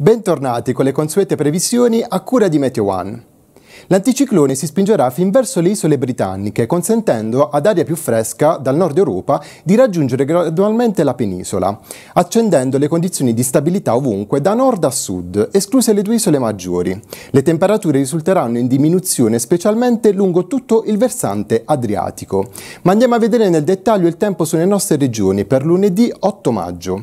Bentornati con le consuete previsioni a cura di Meteo One. L'anticiclone si spingerà fin verso le isole britanniche, consentendo ad aria più fresca dal nord Europa di raggiungere gradualmente la penisola, accendendo le condizioni di stabilità ovunque da nord a sud, escluse le due isole maggiori. Le temperature risulteranno in diminuzione specialmente lungo tutto il versante adriatico. Ma andiamo a vedere nel dettaglio il tempo sulle nostre regioni per lunedì 8 maggio.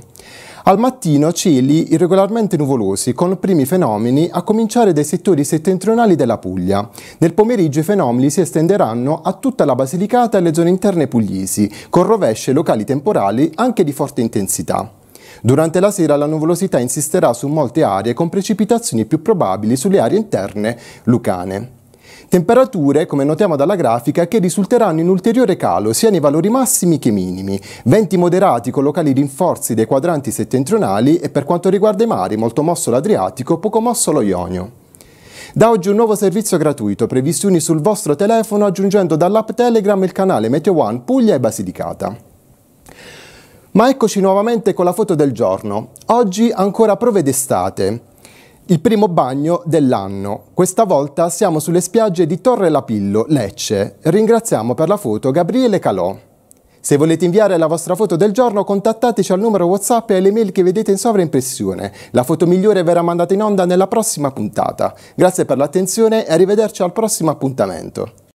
Al mattino cieli irregolarmente nuvolosi, con primi fenomeni a cominciare dai settori settentrionali della Puglia. Nel pomeriggio i fenomeni si estenderanno a tutta la Basilicata e le zone interne pugliesi, con rovesce locali temporali anche di forte intensità. Durante la sera la nuvolosità insisterà su molte aree con precipitazioni più probabili sulle aree interne lucane. Temperature, come notiamo dalla grafica, che risulteranno in ulteriore calo sia nei valori massimi che minimi, venti moderati con locali rinforzi dei quadranti settentrionali e per quanto riguarda i mari molto mosso l'Adriatico, poco mosso lo Ionio. Da oggi un nuovo servizio gratuito, previsioni sul vostro telefono aggiungendo dall'app Telegram il canale Meteo One Puglia e Basilicata. Ma eccoci nuovamente con la foto del giorno. Oggi ancora prove d'estate. Il primo bagno dell'anno. Questa volta siamo sulle spiagge di Torre Lapillo, Lecce. Ringraziamo per la foto Gabriele Calò. Se volete inviare la vostra foto del giorno, contattateci al numero WhatsApp e alle mail che vedete in sovraimpressione. La foto migliore verrà mandata in onda nella prossima puntata. Grazie per l'attenzione e arrivederci al prossimo appuntamento.